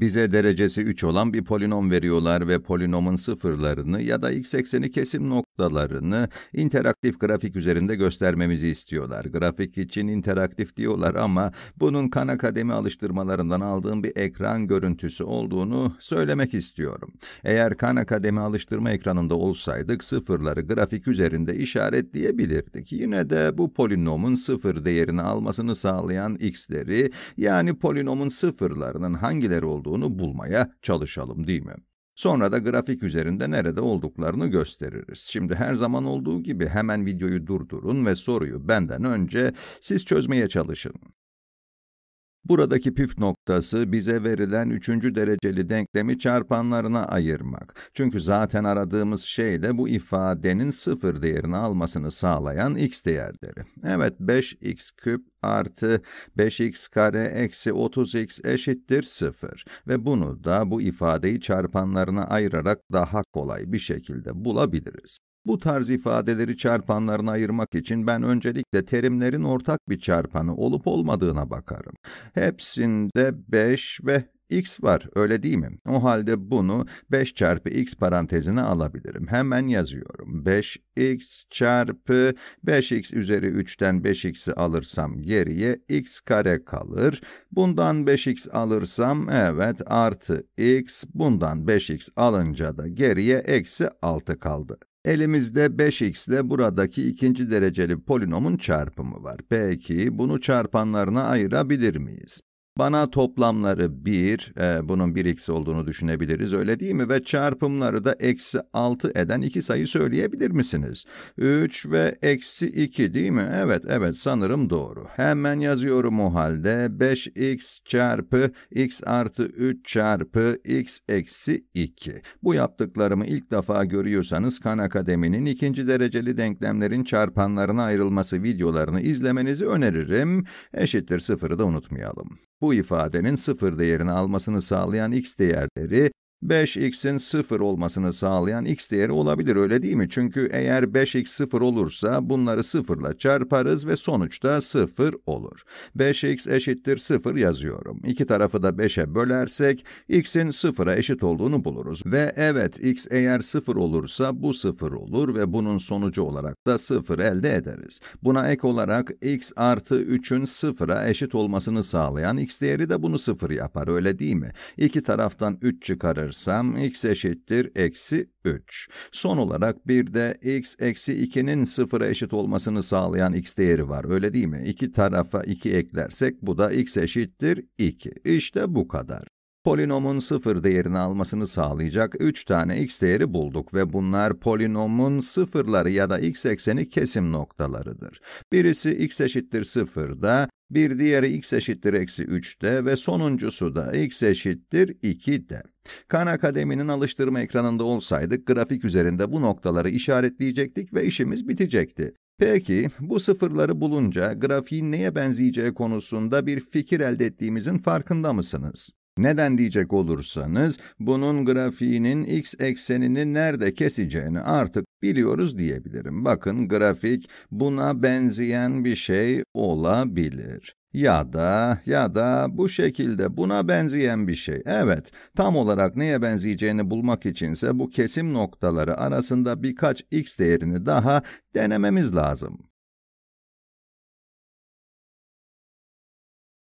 Bize derecesi 3 olan bir polinom veriyorlar ve polinomun sıfırlarını ya da x ekseni kesim nokta noktalarını interaktif grafik üzerinde göstermemizi istiyorlar. Grafik için interaktif diyorlar ama bunun Khan Akademi alıştırmalarından aldığım bir ekran görüntüsü olduğunu söylemek istiyorum. Eğer Khan Akademi alıştırma ekranında olsaydık sıfırları grafik üzerinde işaretleyebilirdik. Yine de bu polinomun sıfır değerini almasını sağlayan x'leri yani polinomun sıfırlarının hangileri olduğunu bulmaya çalışalım değil mi? Sonra da grafik üzerinde nerede olduklarını gösteririz. Şimdi her zaman olduğu gibi hemen videoyu durdurun ve soruyu benden önce siz çözmeye çalışın. Buradaki püf noktası bize verilen üçüncü dereceli denklemi çarpanlarına ayırmak. Çünkü zaten aradığımız şey de bu ifadenin sıfır değerini almasını sağlayan x değerleri. Evet 5x küp artı 5x kare eksi 30x eşittir 0 ve bunu da bu ifadeyi çarpanlarına ayırarak daha kolay bir şekilde bulabiliriz. Bu tarz ifadeleri çarpanlarına ayırmak için ben öncelikle terimlerin ortak bir çarpanı olup olmadığına bakarım. Hepsinde 5 ve x var öyle değil mi? O halde bunu 5 çarpı x parantezine alabilirim. Hemen yazıyorum. 5x çarpı 5x üzeri 3'ten 5x'i alırsam geriye x kare kalır. Bundan 5x alırsam evet artı x. Bundan 5x alınca da geriye eksi 6 kaldı. Elimizde 5x ile buradaki ikinci dereceli polinomun çarpımı var. Peki, bunu çarpanlarına ayırabilir miyiz? Bana toplamları 1, e, bunun 1x olduğunu düşünebiliriz öyle değil mi? Ve çarpımları da eksi 6 eden iki sayı söyleyebilir misiniz? 3 ve eksi 2 değil mi? Evet, evet sanırım doğru. Hemen yazıyorum o halde. 5x çarpı x artı 3 çarpı x eksi 2. Bu yaptıklarımı ilk defa görüyorsanız Khan Akademi'nin ikinci dereceli denklemlerin çarpanlarına ayrılması videolarını izlemenizi öneririm. Eşittir sıfırı da unutmayalım. Bu ifadenin sıfır değerini almasını sağlayan x değerleri 5x'in 0 olmasını sağlayan x değeri olabilir öyle değil mi? Çünkü eğer 5x 0 olursa bunları 0 ile çarparız ve sonuçta 0 olur. 5x eşittir 0 yazıyorum. İki tarafı da 5'e bölersek x'in 0'a eşit olduğunu buluruz. Ve evet x eğer 0 olursa bu 0 olur ve bunun sonucu olarak da 0 elde ederiz. Buna ek olarak x artı 3'ün 0'a eşit olmasını sağlayan x değeri de bunu 0 yapar öyle değil mi? İki taraftan 3 çıkarır çıkarırsam x eşittir eksi 3. Son olarak bir de x eksi 2'nin sıfıra eşit olmasını sağlayan x değeri var öyle değil mi? İki tarafa 2 eklersek bu da x eşittir 2. İşte bu kadar. Polinomun sıfır değerini almasını sağlayacak 3 tane x değeri bulduk ve bunlar polinomun sıfırları ya da x ekseni kesim noktalarıdır. Birisi x eşittir 0'da, bir diğeri x eşittir eksi 3'de ve sonuncusu da x eşittir 2'de. Khan Akademi'nin alıştırma ekranında olsaydık grafik üzerinde bu noktaları işaretleyecektik ve işimiz bitecekti. Peki, bu sıfırları bulunca grafiğin neye benzeyeceği konusunda bir fikir elde ettiğimizin farkında mısınız? Neden diyecek olursanız, bunun grafiğinin x eksenini nerede keseceğini artık Biliyoruz diyebilirim. Bakın grafik buna benzeyen bir şey olabilir. Ya da, ya da bu şekilde buna benzeyen bir şey. Evet, tam olarak neye benzeyeceğini bulmak içinse bu kesim noktaları arasında birkaç x değerini daha denememiz lazım.